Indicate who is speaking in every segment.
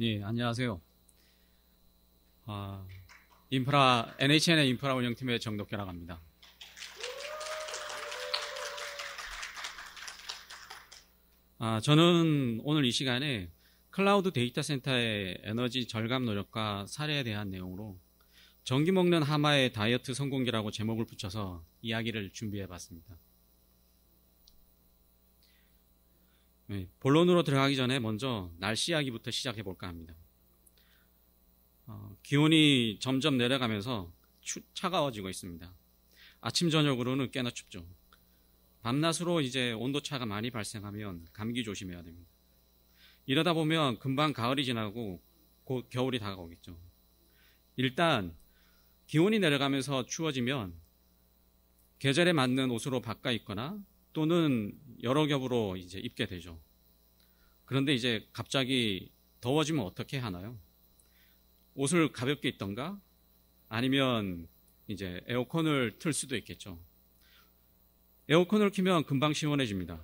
Speaker 1: 네, 안녕하세요. 아, 인프라 NHN의 인프라 운영팀의 정덕규라고 합니다. 아, 저는 오늘 이 시간에 클라우드 데이터 센터의 에너지 절감 노력과 사례에 대한 내용으로 전기 먹는 하마의 다이어트 성공기라고 제목을 붙여서 이야기를 준비해 봤습니다. 네, 본론으로 들어가기 전에 먼저 날씨 이야기부터 시작해 볼까 합니다. 어, 기온이 점점 내려가면서 추, 차가워지고 있습니다. 아침 저녁으로는 꽤나 춥죠. 밤낮으로 이제 온도차가 많이 발생하면 감기 조심해야 됩니다. 이러다 보면 금방 가을이 지나고 곧 겨울이 다가오겠죠. 일단 기온이 내려가면서 추워지면 계절에 맞는 옷으로 바꿔 입거나 또는 여러 겹으로 이제 입게 되죠. 그런데 이제 갑자기 더워지면 어떻게 하나요? 옷을 가볍게 입던가 아니면 이제 에어컨을 틀 수도 있겠죠. 에어컨을 키면 금방 시원해집니다.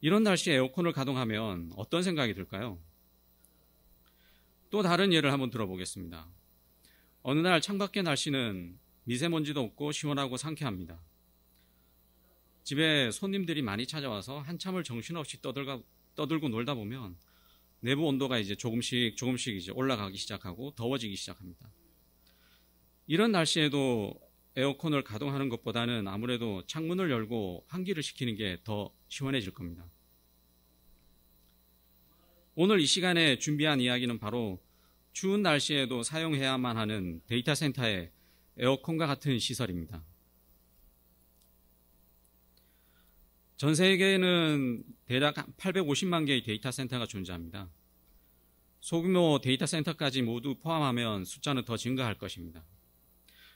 Speaker 1: 이런 날씨에 에어컨을 가동하면 어떤 생각이 들까요? 또 다른 예를 한번 들어보겠습니다. 어느 날 창밖의 날씨는 미세먼지도 없고 시원하고 상쾌합니다. 집에 손님들이 많이 찾아와서 한참을 정신없이 떠들가, 떠들고 놀다 보면 내부 온도가 이제 조금씩 조금씩 이제 올라가기 시작하고 더워지기 시작합니다. 이런 날씨에도 에어컨을 가동하는 것보다는 아무래도 창문을 열고 환기를 시키는 게 더 시원해질 겁니다. 오늘 이 시간에 준비한 이야기는 바로 추운 날씨에도 사용해야만 하는 데이터 센터의 에어컨과 같은 시설입니다. 전 세계에는 대략 850만 개의 데이터 센터가 존재합니다. 소규모 데이터 센터까지 모두 포함하면 숫자는 더 증가할 것입니다.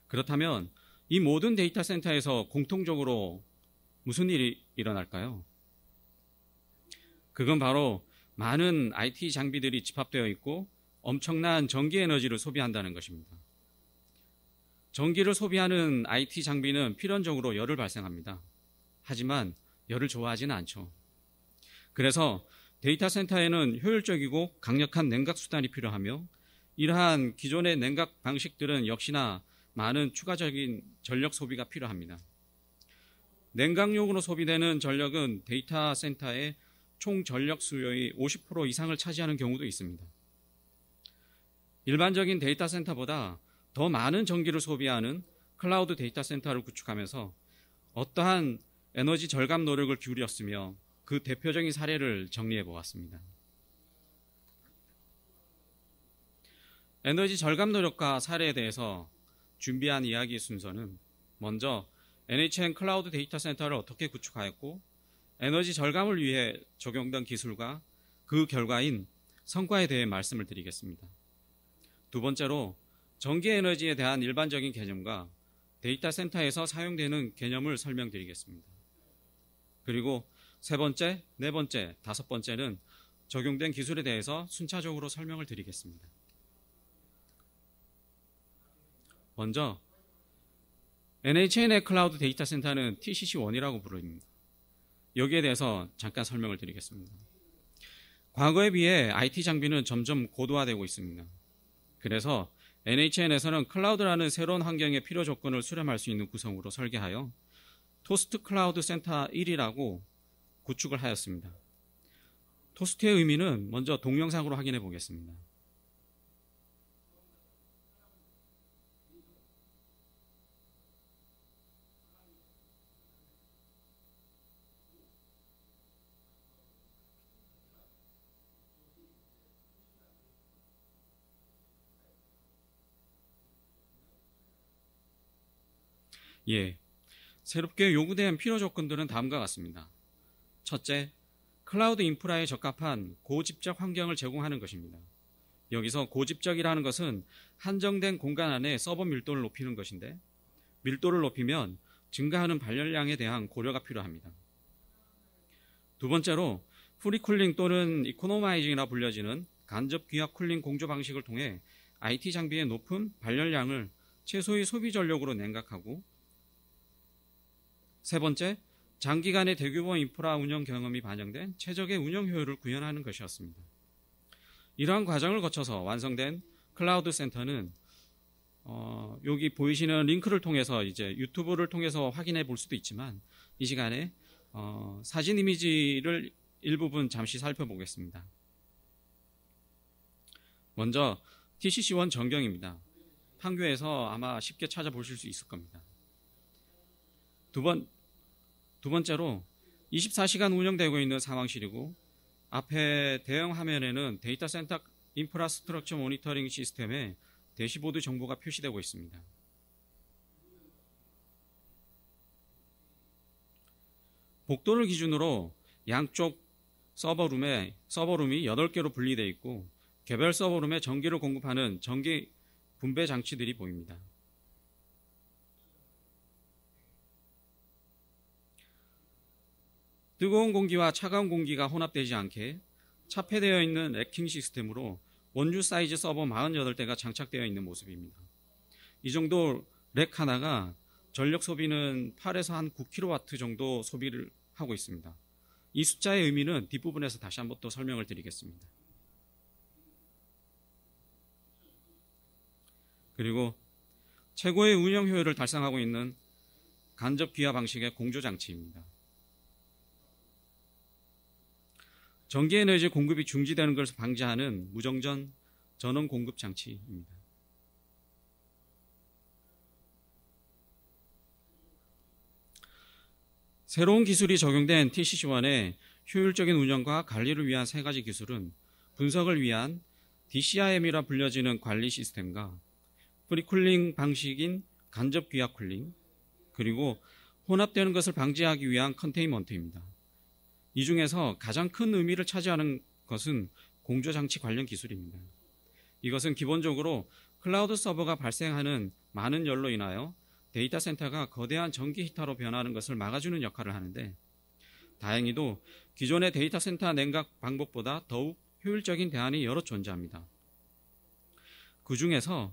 Speaker 1: 그렇다면 이 모든 데이터 센터에서 공통적으로 무슨 일이 일어날까요? 그건 바로 많은 IT 장비들이 집합되어 있고 엄청난 전기 에너지를 소비한다는 것입니다. 전기를 소비하는 IT 장비는 필연적으로 열을 발생합니다. 하지만 열을 좋아하지는 않죠. 그래서 데이터 센터에는 효율적이고 강력한 냉각 수단이 필요하며 이러한 기존의 냉각 방식들은 역시나 많은 추가적인 전력 소비가 필요합니다. 냉각용으로 소비되는 전력은 데이터 센터의 총 전력 수요의 50% 이상을 차지하는 경우도 있습니다. 일반적인 데이터 센터보다 더 많은 전기를 소비하는 클라우드 데이터 센터를 구축하면서 어떠한 에너지 절감 노력을 기울였으며 그 대표적인 사례를 정리해 보았습니다. 에너지 절감 노력과 사례에 대해서 준비한 이야기 순서는 먼저 NHN 클라우드 데이터 센터를 어떻게 구축하였고 에너지 절감을 위해 적용된 기술과 그 결과인 성과에 대해 말씀을 드리겠습니다. 두 번째로 전기 에너지에 대한 일반적인 개념과 데이터 센터에서 사용되는 개념을 설명드리겠습니다. 그리고 세 번째, 네 번째, 다섯 번째는 적용된 기술에 대해서 순차적으로 설명을 드리겠습니다. 먼저 NHN의 클라우드 데이터 센터는 TCC1이라고 부릅니다. 여기에 대해서 잠깐 설명을 드리겠습니다. 과거에 비해 IT 장비는 점점 고도화되고 있습니다. 그래서 NHN에서는 클라우드라는 새로운 환경의 필요 조건을 수렴할 수 있는 구성으로 설계하여 토스트 클라우드 센터 1이라고 구축을 하였습니다. 토스트의 의미는 먼저 동영상으로 확인해 보겠습니다. 예, 새롭게 요구된 필요 조건들은 다음과 같습니다. 첫째, 클라우드 인프라에 적합한 고집적 환경을 제공하는 것입니다. 여기서 고집적이라는 것은 한정된 공간 안에 서버 밀도를 높이는 것인데 밀도를 높이면 증가하는 발열량에 대한 고려가 필요합니다. 두 번째로 프리쿨링 또는 이코노마이징이라 불려지는 간접 기압 쿨링 공조 방식을 통해 IT 장비의 높은 발열량을 최소의 소비 전력으로 냉각하고 세 번째, 장기간의 대규모 인프라 운영 경험이 반영된 최적의 운영 효율을 구현하는 것이었습니다. 이러한 과정을 거쳐서 완성된 클라우드 센터는 어, 여기 보이시는 링크를 통해서 이제 유튜브를 통해서 확인해 볼 수도 있지만 이 시간에 어, 사진 이미지를 일부분 잠시 살펴보겠습니다. 먼저 TCC1 전경입니다. 판교에서 아마 쉽게 찾아보실 수 있을 겁니다. 두 번, 두 번째로 24시간 운영되고 있는 상황실이고 앞에 대형 화면에는 데이터 센터 인프라스트럭처 모니터링 시스템에 대시보드 정보가 표시되고 있습니다. 복도를 기준으로 양쪽 서버룸에 서버룸이 8개로 분리되어 있고 개별 서버룸에 전기를 공급하는 전기 분배 장치들이 보입니다. 뜨거운 공기와 차가운 공기가 혼합되지 않게 차폐되어 있는 래킹 시스템으로 원주 사이즈 서버 48대가 장착되어 있는 모습입니다. 이 정도 렉 하나가 전력 소비는 8에서 한 9kW 정도 소비를 하고 있습니다. 이 숫자의 의미는 뒷부분에서 다시 한번 또 설명을 드리겠습니다. 그리고 최고의 운영 효율을 달성하고 있는 간접 귀화 방식의 공조 장치입니다. 전기 에너지 공급이 중지되는 것을 방지하는 무정전 전원 공급 장치입니다. 새로운 기술이 적용된 TCC1의 효율적인 운영과 관리를 위한 세 가지 기술은 분석을 위한 DCIM이라 불려지는 관리 시스템과 프리쿨링 방식인 간접 귀압 쿨링 그리고 혼합되는 것을 방지하기 위한 컨테인먼트입니다. 이 중에서 가장 큰 의미를 차지하는 것은 공조 장치 관련 기술입니다. 이것은 기본적으로 클라우드 서버가 발생하는 많은 열로 인하여 데이터 센터가 거대한 전기 히터로 변하는 것을 막아주는 역할을 하는데 다행히도 기존의 데이터 센터 냉각 방법보다 더욱 효율적인 대안이 여러 존재합니다. 그 중에서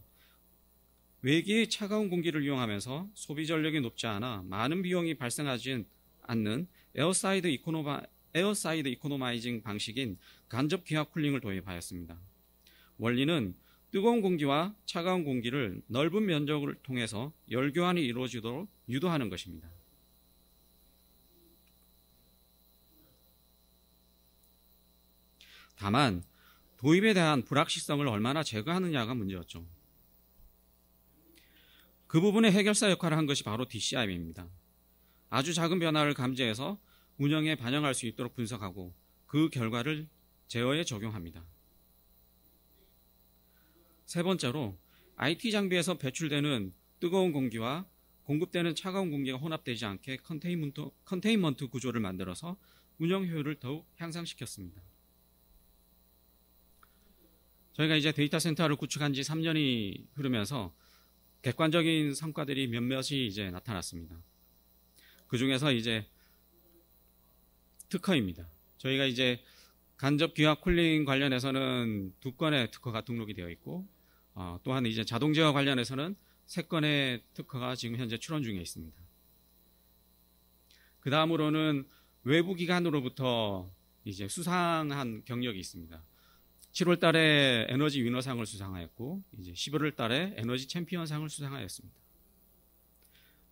Speaker 1: 외기의 차가운 공기를 이용하면서 소비 전력이 높지 않아 많은 비용이 발생하지 않는 에어사이드 이코노바, 에어사이드 이코노마이징 방식인 간접 기압 쿨링을 도입하였습니다. 원리는 뜨거운 공기와 차가운 공기를 넓은 면적을 통해서 열 교환이 이루어지도록 유도하는 것입니다. 다만 도입에 대한 불확실성을 얼마나 제거하느냐가 문제였죠. 그 부분의 해결사 역할을 한 것이 바로 DCIM입니다. 아주 작은 변화를 감지해서 운영에 반영할 수 있도록 분석하고 그 결과를 제어에 적용합니다. 세 번째로 IT 장비에서 배출되는 뜨거운 공기와 공급되는 차가운 공기가 혼합되지 않게 컨테인먼트, 컨테인먼트 구조를 만들어서 운영 효율을 더욱 향상시켰습니다. 저희가 이제 데이터 센터를 구축한 지 3년이 흐르면서 객관적인 성과들이 몇몇이 이제 나타났습니다. 그 중에서 이제 특허입니다. 저희가 이제 간접 기화 쿨링 관련해서는 두 건의 특허가 등록이 되어 있고 어, 또한 이제 자동제와 관련해서는 세 건의 특허가 지금 현재 출원 중에 있습니다. 그 다음으로는 외부 기관으로부터 이제 수상한 경력이 있습니다. 7월 달에 에너지 위너상을 수상하였고 이제 11월 달에 에너지 챔피언상을 수상하였습니다.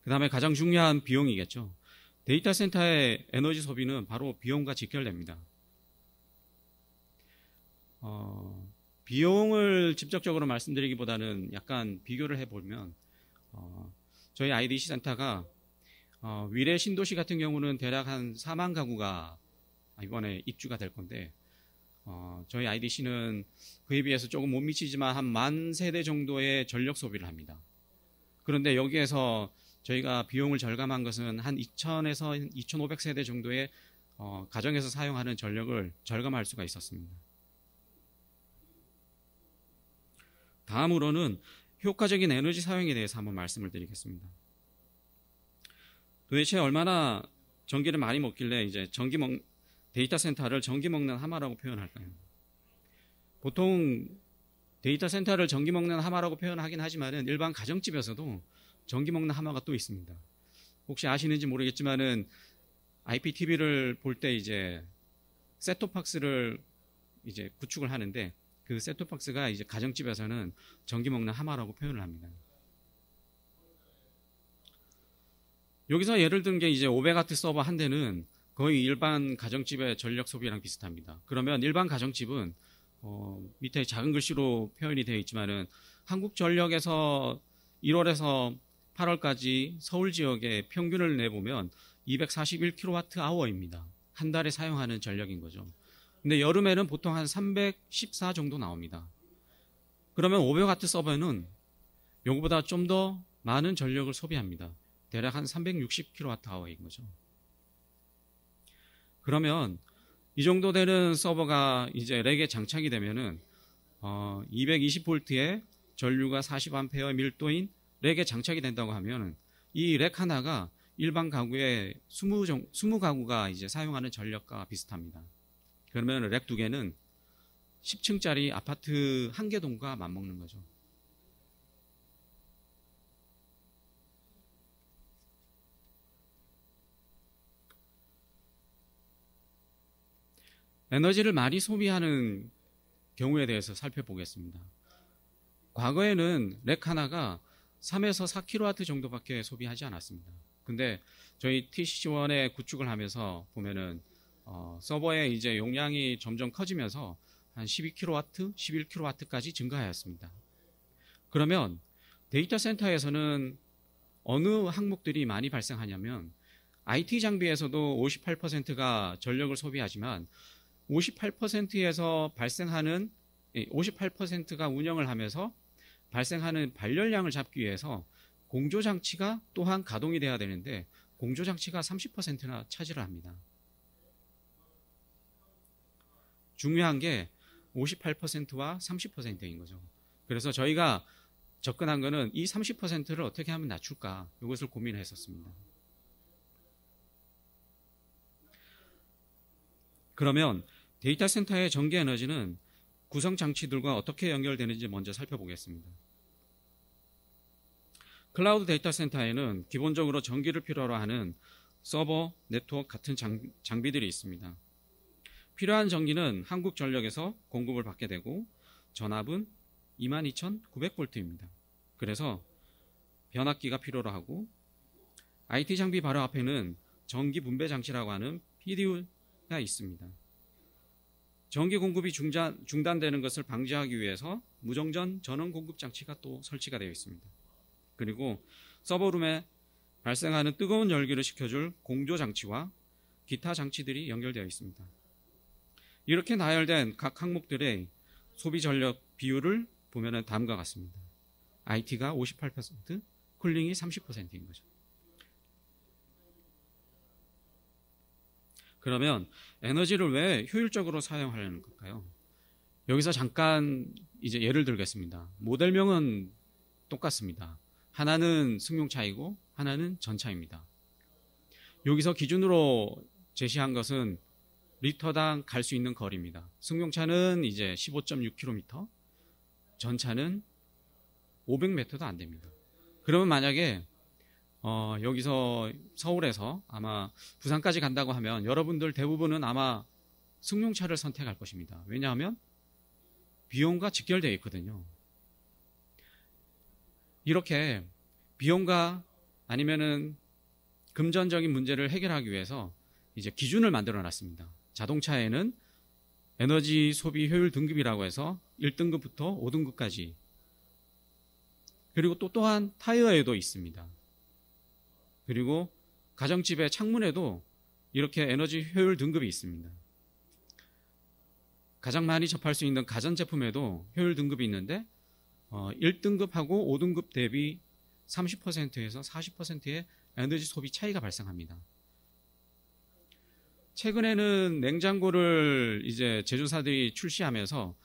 Speaker 1: 그 다음에 가장 중요한 비용이겠죠. 데이터 센터의 에너지 소비는 바로 비용과 직결됩니다. 어, 비용을 직접적으로 말씀드리기보다는 약간 비교를 해보면 어, 저희 IDC 센터가 어, 위례 신도시 같은 경우는 대략 한 4만 가구가 이번에 입주가 될 건데 어, 저희 IDC는 그에 비해서 조금 못 미치지만 한 만 세대 정도의 전력 소비를 합니다. 그런데 여기에서 저희가 비용을 절감한 것은 한 2,000에서 2,500세대 정도의 어, 가정에서 사용하는 전력을 절감할 수가 있었습니다. 다음으로는 효과적인 에너지 사용에 대해서 한번 말씀을 드리겠습니다. 도대체 얼마나 전기를 많이 먹길래 이제 전기 먹 데이터 센터를 전기 먹는 하마라고 표현할까요? 보통 데이터 센터를 전기 먹는 하마라고 표현하긴 하지만 일반 가정집에서도 전기 먹는 하마가 또 있습니다. 혹시 아시는지 모르겠지만은 IPTV를 볼 때 이제 셋톱박스를 이제 구축을 하는데 그 셋톱박스가 이제 가정집에서는 전기 먹는 하마라고 표현을 합니다. 여기서 예를 든 게 이제 500W 서버 한 대는 거의 일반 가정집의 전력 소비랑 비슷합니다. 그러면 일반 가정집은 어, 밑에 작은 글씨로 표현이 되어 있지만은 한국 전력에서 1월에서 8월까지 서울 지역의 평균을 내보면 241kWh입니다. 한 달에 사용하는 전력인 거죠. 근데 여름에는 보통 한 314 정도 나옵니다. 그러면 500W 서버는 요거보다 좀 더 많은 전력을 소비합니다. 대략 한 360kWh인 거죠. 그러면 이 정도 되는 서버가 이제 렉에 장착이 되면은 어, 220V에 전류가 40A의 밀도인 렉에 장착이 된다고 하면 이 렉 하나가 일반 가구의 20, 20가구가 이제 사용하는 전력과 비슷합니다. 그러면 렉 두 개는 10층짜리 아파트 한 개 동과 맞먹는 거죠. 에너지를 많이 소비하는 경우에 대해서 살펴보겠습니다. 과거에는 렉 하나가 3에서 4kW 정도밖에 소비하지 않았습니다. 근데 저희 TC원의 구축을 하면서 보면은 어, 서버의 이제 용량이 점점 커지면서 한 12kW, 11kW까지 증가하였습니다. 그러면 데이터 센터에서는 어느 항목들이 많이 발생하냐면 IT 장비에서도 58%가 전력을 소비하지만 58%에서 발생하는 58%가 예, 운영을 하면서 발생하는 발열량을 잡기 위해서 공조 장치가 또한 가동이 돼야 되는데 공조 장치가 30%나 차지를 합니다. 중요한 게 58%와 30%인 거죠. 그래서 저희가 접근한 거는 이 30%를 어떻게 하면 낮출까 이것을 고민했었습니다. 그러면 데이터 센터의 전기 에너지는 구성 장치들과 어떻게 연결되는지 먼저 살펴보겠습니다. 클라우드 데이터 센터에는 기본적으로 전기를 필요로 하는 서버, 네트워크 같은 장, 비들이 있습니다. 필요한 전기는 한국전력에서 공급을 받게 되고 전압은 22,900V입니다. 그래서 변압기가 필요로 하고 IT 장비 바로 앞에는 전기 분배 장치라고 하는 PDU가 있습니다. 전기 공급이 중단, 중단되는 것을 방지하기 위해서 무정전 전원 공급 장치가 또 설치가 되어 있습니다. 그리고 서버룸에 발생하는 뜨거운 열기를 식혀줄 공조 장치와 기타 장치들이 연결되어 있습니다. 이렇게 나열된 각 항목들의 소비 전력 비율을 보면 다음과 같습니다. IT가 58%, 쿨링이 30%인 거죠. 그러면 에너지를 왜 효율적으로 사용하려는 걸까요? 여기서 잠깐 이제 예를 들겠습니다. 모델명은 똑같습니다. 하나는 승용차이고 하나는 전차입니다. 여기서 기준으로 제시한 것은 리터당 갈 수 있는 거리입니다. 승용차는 이제 15.6km, 전차는 500m도 안 됩니다. 그러면 만약에 어, 여기서 서울에서 아마 부산까지 간다고 하면 여러분들 대부분은 아마 승용차를 선택할 것입니다. 왜냐하면 비용과 직결되어 있거든요. 이렇게 비용과 아니면은 금전적인 문제를 해결하기 위해서 이제 기준을 만들어 놨습니다. 자동차에는 에너지 소비 효율 등급이라고 해서 1등급부터 5등급까지 그리고 또 또한 타이어에도 있습니다. 그리고 가정집의 창문에도 이렇게 에너지 효율 등급이 있습니다. 가장 많이 접할 수 있는 가전제품에도 효율 등급이 있는데 1등급하고 어, 5등급 대비 30%에서 40%의 에너지 소비 차이가 발생합니다. 최근에는 냉장고를 이제 제조사들이 출시하면서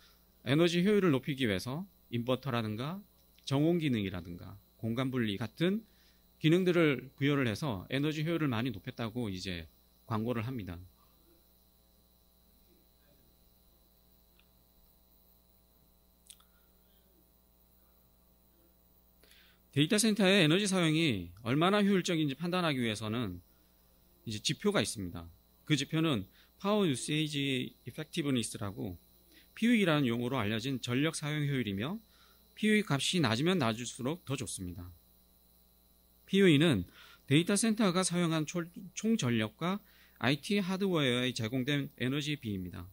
Speaker 1: 에너지 효율을 높이기 위해서 인버터라든가 정온 기능이라든가 공간 분리 같은 기능들을 부여를 해서 에너지 효율을 많이 높였다고 이제 광고를 합니다. 데이터 센터의 에너지 사용이 얼마나 효율적인지 판단하기 위해서는 이제 지표가 있습니다. 그 지표는 파워 유세이지 이펙티브니스라고 PUE라는 용어로 알려진 전력 사용 효율이며 PUE 값이 낮으면 낮을수록 더 좋습니다. PUE는 데이터 센터가 사용한 총 전력과 IT 하드웨어에 제공된 에너지 비입니다.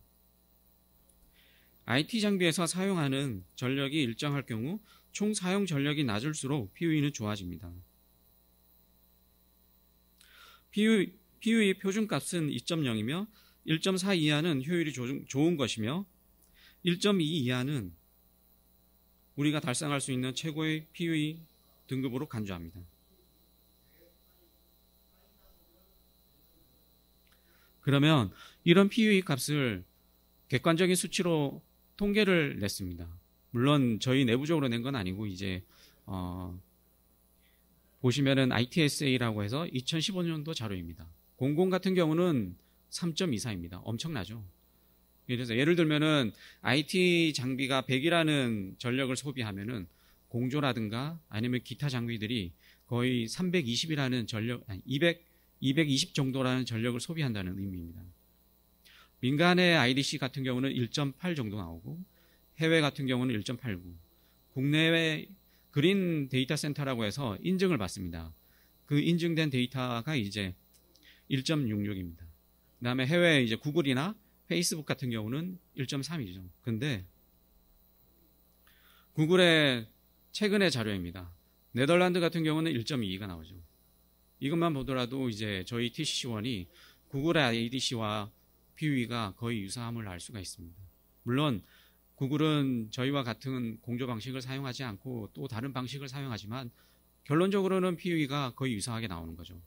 Speaker 1: IT 장비에서 사용하는 전력이 일정할 경우 총 사용 전력이 낮을수록 PUE는 좋아집니다. PUE, PUE 표준값은 2.0이며 1.4 이하는 효율이 조, 좋은 것이며 1.2 이하는 우리가 달성할 수 있는 최고의 PUE 등급으로 간주합니다. 그러면 이런 PUE 값을 객관적인 수치로 통계를 냈습니다. 물론 저희 내부적으로 낸 건 아니고 이제 어 보시면은 ITSA라고 해서 2015년도 자료입니다. 공공 같은 경우는 3.24입니다. 엄청나죠. 그래서 예를 들면은 IT 장비가 100이라는 전력을 소비하면은 공조라든가 아니면 기타 장비들이 거의 320이라는 전력 아니 200 220 정도라는 전력을 소비한다는 의미입니다. 민간의 IDC 같은 경우는 1.8 정도 나오고 해외 같은 경우는 1.89. 국내외 그린 데이터 센터라고 해서 인증을 받습니다. 그 인증된 데이터가 이제 1.66입니다. 그다음에 해외 이제 구글이나 페이스북 같은 경우는 1.3이죠. 근데 구글의 최근의 자료입니다. 네덜란드 같은 경우는 1.22가 나오죠. 이것만 보더라도 이제 저희 t c c 1이 구글 a d c 와 p u 위가 거의 유사함을 알 수가 있습니다. 물론 구글은 저희와 같은 공조 방식을 사용하지 않고 또 다른 방식을 사용하지만 결론적으로는 PUE가 거의 유사하게 나오는 거죠.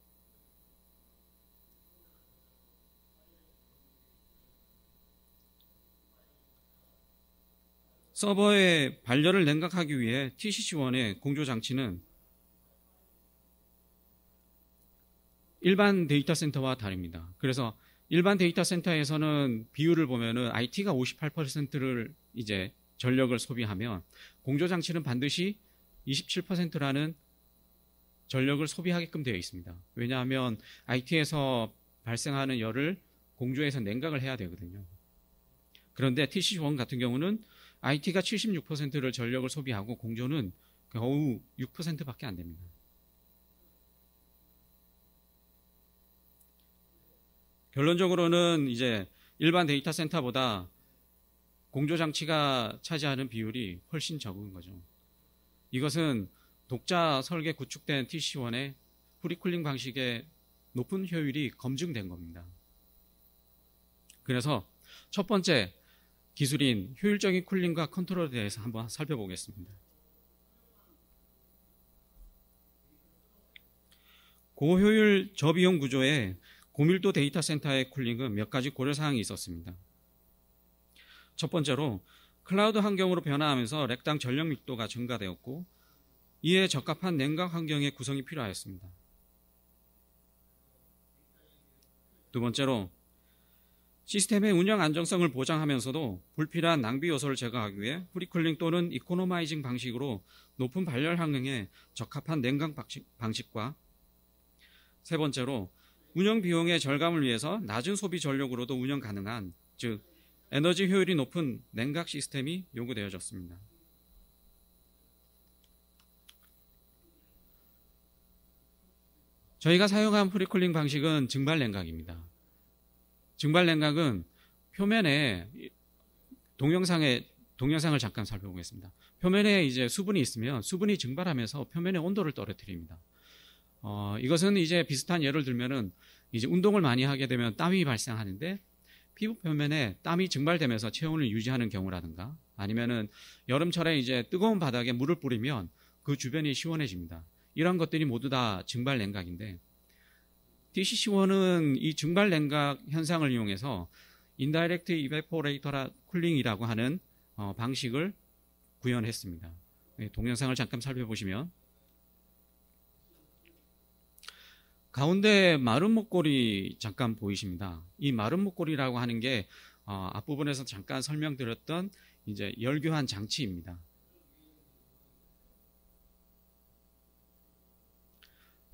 Speaker 1: 서버의 반려를 냉각하기 위해 TCC1의 공조 장치는 일반 데이터 센터와 다릅니다. 그래서 일반 데이터 센터에서는 비율을 보면은 IT가 58%를 이제 전력을 소비하면 공조 장치는 반드시 27%라는 전력을 소비하게끔 되어 있습니다. 왜냐하면 IT에서 발생하는 열을 공조에서 냉각을 해야 되거든요. 그런데 TC1 같은 경우는 IT가 76%를 전력을 소비하고 공조는 겨우 6%밖에 안 됩니다. 결론적으로는 이제 일반 데이터 센터보다 공조 장치가 차지하는 비율이 훨씬 적은 거죠. 이것은 독자 설계 구축된 TC1의 프리쿨링 방식의 높은 효율이 검증된 겁니다. 그래서 첫 번째 기술인 효율적인 쿨링과 컨트롤에 대해서 한번 살펴보겠습니다. 고효율 저비용 구조에 고밀도 데이터 센터의 쿨링은 몇 가지 고려 사항이 있었습니다. 첫 번째로 클라우드 환경으로 변화하면서 렉당 전력 밀도가 증가되었고 이에 적합한 냉각 환경의 구성이 필요하였습니다. 두 번째로 시스템의 운영 안정성을 보장하면서도 불필요한 낭비 요소를 제거하기 위해 프리쿨링 또는 이코노마이징 방식으로 높은 발열 환경에 적합한 냉각 방식과 세 번째로 운영 비용의 절감을 위해서 낮은 소비 전력으로도 운영 가능한 즉 에너지 효율이 높은 냉각 시스템이 요구되어졌습니다. 저희가 사용한 프리쿨링 방식은 증발 냉각입니다. 증발 냉각은 표면에 동영상에 동영상을 잠깐 살펴보겠습니다. 표면에 이제 수분이 있으면 수분이 증발하면서 표면의 온도를 떨어뜨립니다. 어, 이것은 이제 비슷한 예를 들면은 이제 운동을 많이 하게 되면 땀이 발생하는데 피부 표면에 땀이 증발되면서 체온을 유지하는 경우라든가 아니면은 여름철에 이제 뜨거운 바닥에 물을 뿌리면 그 주변이 시원해집니다. 이런 것들이 모두 다 증발 냉각인데 DCC1은 이 증발 냉각 현상을 이용해서 인다이렉트 이베포레이터라 쿨링이라고 하는 어, 방식을 구현했습니다. 예, 동영상을 잠깐 살펴보시면 가운데 마른 목걸이 잠깐 보이십니다. 이 마른 목걸이라고 하는 게 어, 앞부분에서 잠깐 설명드렸던 이제 열교환 장치입니다.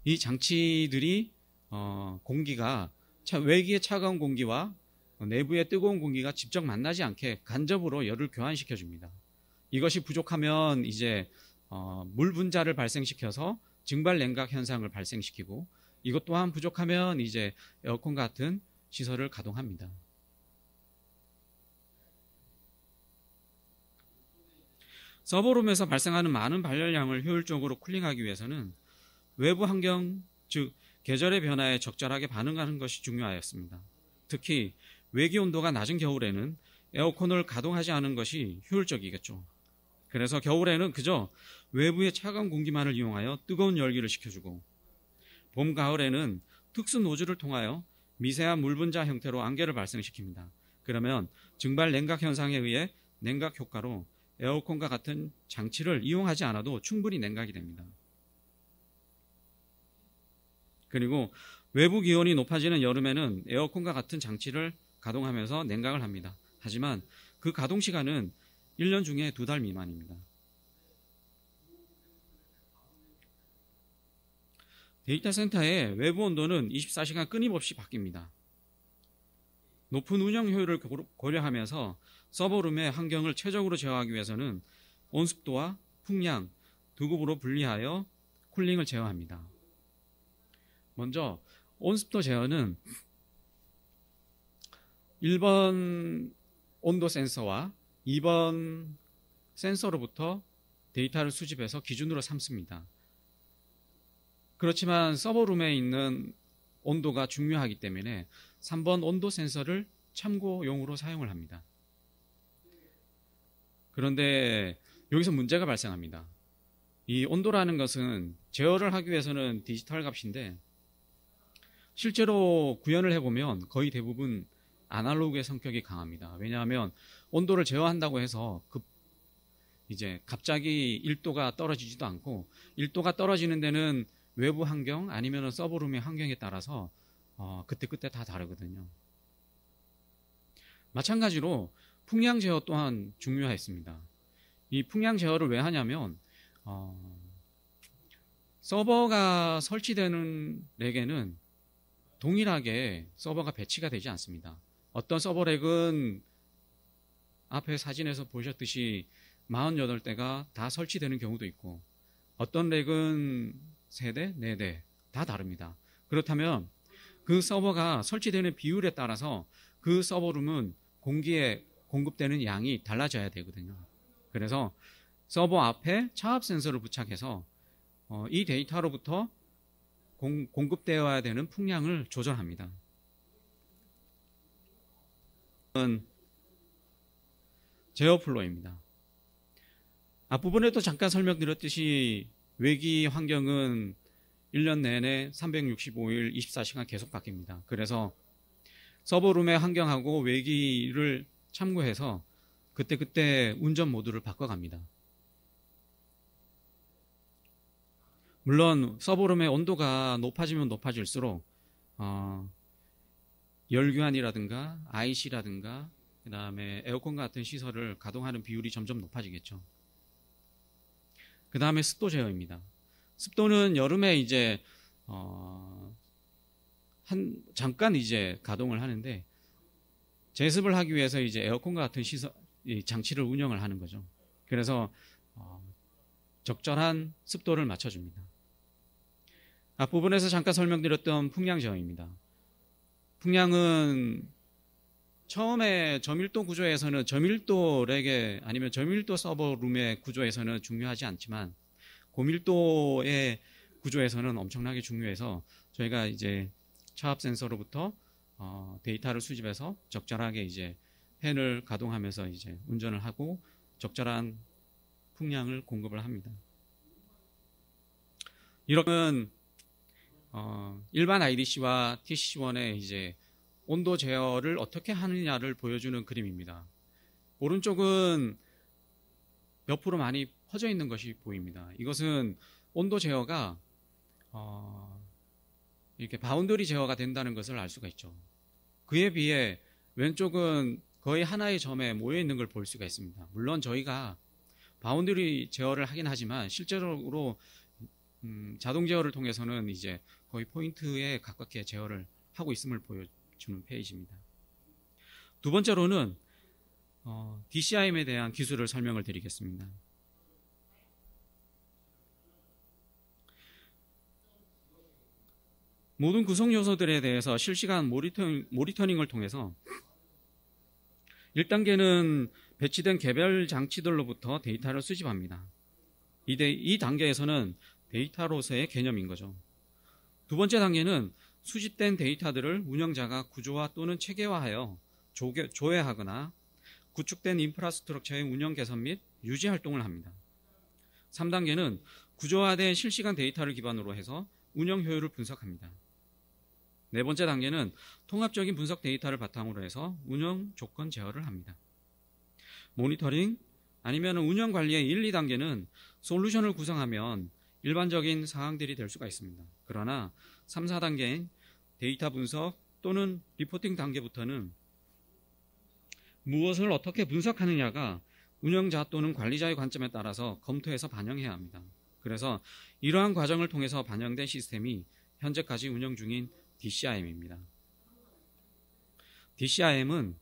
Speaker 1: 이 장치들이 어, 공기가 차, 외기의 차가운 공기와 내부의 뜨거운 공기가 직접 만나지 않게 간접으로 열을 교환시켜 줍니다. 이것이 부족하면 이제 어, 물 분자를 발생시켜서 증발 냉각 현상을 발생시키고 이것 또한 부족하면 이제 에어컨 같은 시설을 가동합니다. 서버룸에서 발생하는 많은 발열량을 효율적으로 쿨링하기 위해서는 외부 환경, 즉 계절의 변화에 적절하게 반응하는 것이 중요하였습니다. 특히 외기 온도가 낮은 겨울에는 에어컨을 가동하지 않은 것이 효율적이겠죠. 그래서 겨울에는 그저 외부의 차가운 공기만을 이용하여 뜨거운 열기를 식혀주고 봄, 가을에는 특수 노즐을 통하여 미세한 물 분자 형태로 안개를 발생시킵니다. 그러면 증발 냉각 현상에 의해 냉각 효과로 에어컨과 같은 장치를 이용하지 않아도 충분히 냉각이 됩니다. 그리고 외부 기온이 높아지는 여름에는 에어컨과 같은 장치를 가동하면서 냉각을 합니다. 하지만 그 가동 시간은 1년 중에 두 달 미만입니다. 데이터 센터의 외부 온도는 24시간 끊임없이 바뀝니다. 높은 운영 효율을 고려하면서 서버룸의 환경을 최적으로 제어하기 위해서는 온습도와 풍량 두급으로 분리하여 쿨링을 제어합니다. 먼저 온습도 제어는 1번 온도 센서와 2번 센서로부터 데이터를 수집해서 기준으로 삼습니다. 그렇지만 서버룸에 있는 온도가 중요하기 때문에 3번 온도 센서를 참고용으로 사용을 합니다. 그런데 여기서 문제가 발생합니다. 이 온도라는 것은 제어를 하기 위해서는 디지털 값인데 실제로 구현을 해보면 거의 대부분 아날로그의 성격이 강합니다. 왜냐하면 온도를 제어한다고 해서 급 이제 갑자기 1도가 떨어지지도 않고 1도가 떨어지는 데는 외부 환경 아니면 서브룸의 환경에 따라서 어, 그때그때 다 다르거든요. 마찬가지로 풍량 제어 또한 중요했습니다. 이 풍량 제어를 왜 하냐면 어, 서버가 설치되는 렉에는 동일하게 서버가 배치가 되지 않습니다. 어떤 서버 렉은 앞에 사진에서 보셨듯이 48대가 다 설치되는 경우도 있고 어떤 렉은 3대4대다 다릅니다. 그렇다면 그 서버가 설치되는 비율에 따라서 그 서버룸은 공기에 공급되는 양이 달라져야 되거든요. 그래서 서버 앞에 차압 센서를 부착해서 어, 이 데이터로부터 공, 공급되어야 되는 풍량을 조절합니다. 제어플로입니다. 앞부분에도 잠깐 설명드렸듯이 외기 환경은 1년 내내 365일 24시간 계속 바뀝니다. 그래서 서버룸의 환경하고 외기를 참고해서 그때그때 운전 모드를 바꿔갑니다. 물론 서버룸의 온도가 높아지면 높아질수록 어, 열교환이라든가 IC라든가 그 다음에 에어컨 같은 시설을 가동하는 비율이 점점 높아지겠죠. 그 다음에 습도 제어입니다. 습도는 여름에 이제 어, 한 잠깐 이제 가동을 하는데 제습을 하기 위해서 이제 에어컨과 같은 시설 장치를 운영을 하는 거죠. 그래서 어, 적절한 습도를 맞춰줍니다. 앞부분에서 잠깐 설명드렸던 풍량 제어입니다. 풍량은 처음에 점일도 구조에서는 점일도 렉에 아니면 점일도 서버 룸의 구조에서는 중요하지 않지만 고밀도의 구조에서는 엄청나게 중요해서 저희가 이제 차압 센서로부터 어, 데이터를 수집해서 적절하게 이제 펜을 가동하면서 이제 운전을 하고 적절한 풍량을 공급을 합니다. 이러면 어, 일반 IDC와 t c 1의 이제 온도 제어를 어떻게 하느냐를 보여주는 그림입니다. 오른쪽은 몇 프로 많이 퍼져 있는 것이 보입니다. 이것은 온도 제어가 어, 이렇게 바운더리 제어가 된다는 것을 알 수가 있죠. 그에 비해 왼쪽은 거의 하나의 점에 모여 있는 걸 볼 수가 있습니다. 물론 저희가 바운더리 제어를 하긴 하지만 실제로 음, 자동 제어를 통해서는 이제 거의 포인트에 가깝게 제어를 하고 있음을 보여, 줍니다 주는 페이지입니다. 두 번째로는 어, DCIM에 대한 기술을 설명을 드리겠습니다. 모든 구성 요소들에 대해서 실시간 모니터링, 모니터링을 통해서 1단계는 배치된 개별 장치들로부터 데이터를 수집합니다. 이, 이 단계에서는 데이터로서의 개념인 거죠. 두 번째 단계는 수집된 데이터들을 운영자가 구조화 또는 체계화하여 조회하거나 구축된 인프라스트럭처의 운영 개선 및 유지 활동을 합니다. 3단계는 구조화된 실시간 데이터를 기반으로 해서 운영 효율을 분석합니다. 네 번째 단계는 통합적인 분석 데이터를 바탕으로 해서 운영 조건 제어를 합니다. 모니터링 아니면 운영 관리의 1, 2단계는 솔루션을 구성하면 일반적인 사항들이 될 수가 있습니다. 그러나 3, 4단계인 데이터 분석 또는 리포팅 단계부터는 무엇을 어떻게 분석하느냐가 운영자 또는 관리자의 관점에 따라서 검토해서 반영해야 합니다. 그래서 이러한 과정을 통해서 반영된 시스템이 현재까지 운영 중인 DCIM입니다. DCIM은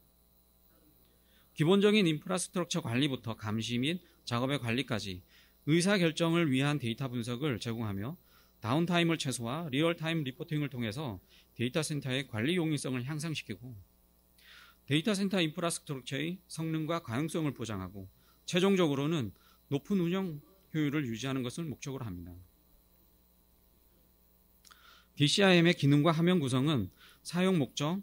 Speaker 1: 기본적인 인프라스트럭처 관리부터 감시 및 작업의 관리까지 의사결정을 위한 데이터 분석을 제공하며 다운타임을 최소화, 리얼타임 리포팅을 통해서 데이터 센터의 관리 용이성을 향상시키고 데이터 센터 인프라스트럭처의 성능과 가능성을 보장하고 최종적으로는 높은 운영 효율을 유지하는 것을 목적으로 합니다. DCIM의 기능과 화면 구성은 사용 목적,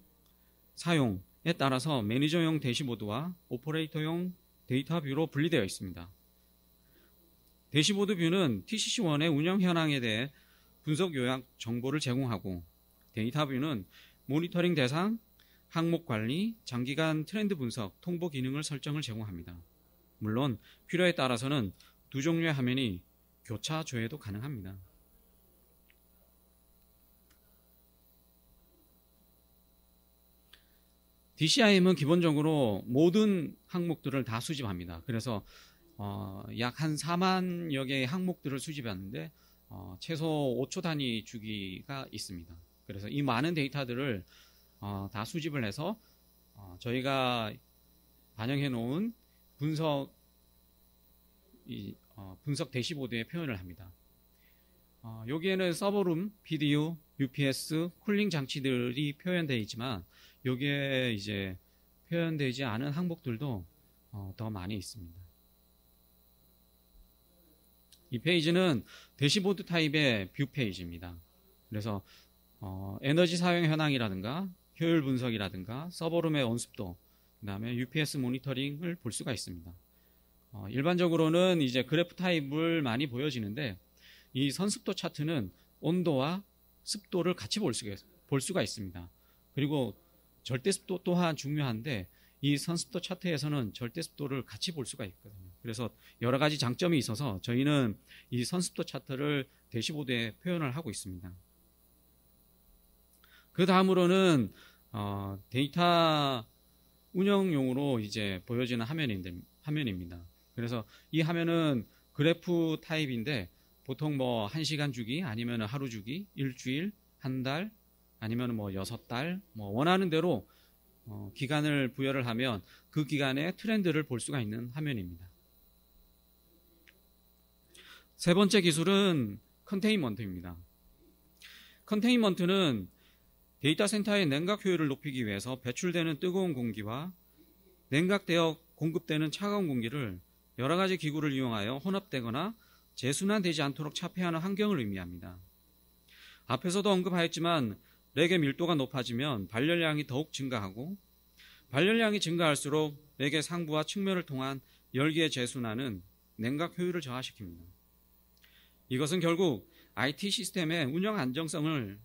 Speaker 1: 사용에 따라서 매니저용 대시보드와 오퍼레이터용 데이터 뷰로 분리되어 있습니다. 대시보드 뷰는 TCC1의 운영 현황에 대해 분석 요약 정보를 제공하고 데이터뷰는 모니터링 대상, 항목 관리, 장기간 트렌드 분석, 통보 기능을 설정을 제공합니다. 물론 필요에 따라서는 두 종류의 화면이 교차 조회도 가능합니다. DCIM은 기본적으로 모든 항목들을 다 수집합니다. 그래서 어, 약한 4만여 개의 항목들을 수집하는데 어, 최소 5초 단위 주기가 있습니다. 그래서 이 많은 데이터들을 어, 다 수집을 해서 어, 저희가 반영해 놓은 분석 이, 어, 분석 대시보드에 표현을 합니다. 어, 여기에는 서버룸, 비디오, UPS, 쿨링 장치들이 표현되어 있지만 여기에 이제 표현되지 않은 항목들도 어, 더 많이 있습니다. 이 페이지는 대시보드 타입의 뷰 페이지입니다. 그래서 어, 에너지 사용 현황이라든가 효율 분석이라든가 서버룸의 온습도 그다음에 UPS 모니터링을 볼 수가 있습니다. 어, 일반적으로는 이제 그래프 타입을 많이 보여지는데 이 선습도 차트는 온도와 습도를 같이 볼, 수, 볼 수가 있습니다. 그리고 절대 습도 또한 중요한데 이 선습도 차트에서는 절대 습도를 같이 볼 수가 있거든요. 그래서 여러 가지 장점이 있어서 저희는 이 선습도 차트를 대시보드에 표현을 하고 있습니다. 그 다음으로는 어, 데이터 운영용으로 이제 보여지는 화면입니다. 그래서 이 화면은 그래프 타입인데 보통 뭐 1시간 주기 아니면 하루 주기, 일주일, 한 달, 아니면 뭐 6달, 뭐 원하는 대로 어, 기간을 부여를 하면 그 기간의 트렌드를 볼 수가 있는 화면입니다. 세 번째 기술은 컨테인먼트입니다. 컨테인먼트는 데이터 센터의 냉각 효율을 높이기 위해서 배출되는 뜨거운 공기와 냉각되어 공급되는 차가운 공기를 여러 가지 기구를 이용하여 혼합되거나 재순환되지 않도록 차폐하는 환경을 의미합니다. 앞에서도 언급하였지만 렉의 밀도가 높아지면 발열량이 더욱 증가하고 발열량이 증가할수록 렉의 상부와 측면을 통한 열기의 재순환은 냉각 효율을 저하시킵니다. 이것은 결국 IT 시스템의 운영 안정성을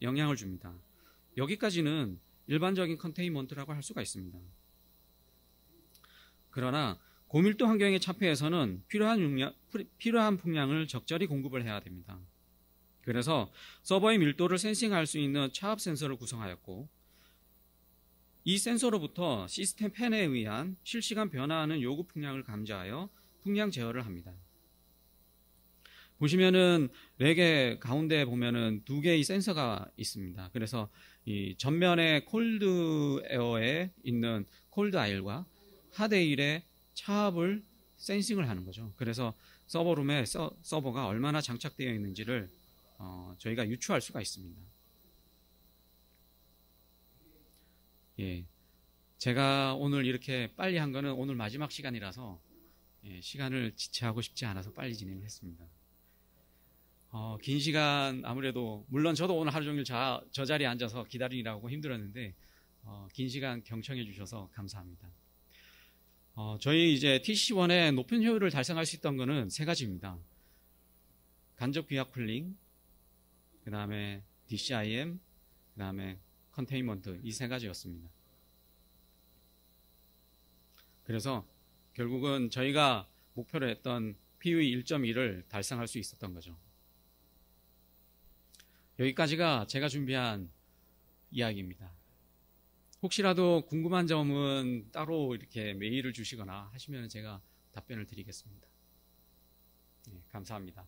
Speaker 1: 영향을 줍니다. 여기까지는 일반적인 컨테인먼트라고 할 수가 있습니다. 그러나 고밀도 환경의 차폐에서는 필요한, 용량, 필요한 풍량을 적절히 공급을 해야 됩니다. 그래서 서버의 밀도를 센싱할 수 있는 차압 센서를 구성하였고 이 센서로부터 시스템 팬에 의한 실시간 변화하는 요구 풍량을 감지하여 풍량 제어를 합니다. 보시면은 렉의 가운데 보면은 두 개의 센서가 있습니다. 그래서 이 전면에 콜드 에어에 있는 콜드 아일과 하데일의 차압을 센싱을 하는 거죠. 그래서 서버룸에 서, 서버가 얼마나 장착되어 있는지를 어, 저희가 유추할 수가 있습니다. 예. 제가 오늘 이렇게 빨리 한 거는 오늘 마지막 시간이라서 예, 시간을 지체하고 싶지 않아서 빨리 진행 했습니다. 어, 긴 시간 아무래도 물론 저도 오늘 하루 종일 자, 저 자리에 앉아서 기다리라고 힘들었는데 어, 긴 시간 경청해 주셔서 감사합니다. 어, 저희 이제 TC1의 높은 효율을 달성할 수 있던 것은 세 가지입니다. 간접 규약 쿨링, 그 다음에 DCIM, 그 다음에 컨테이먼트 이 세 가지였습니다. 그래서 결국은 저희가 목표로 했던 p u 1.1을 e 달성할 수 있었던 거죠. 여기까지가 제가 준비한 이야기입니다. 혹시라도 궁금한 점은 따로 이렇게 메일을 주시거나 하시면 제가 답변을 드리겠습니다. 네, 감사합니다.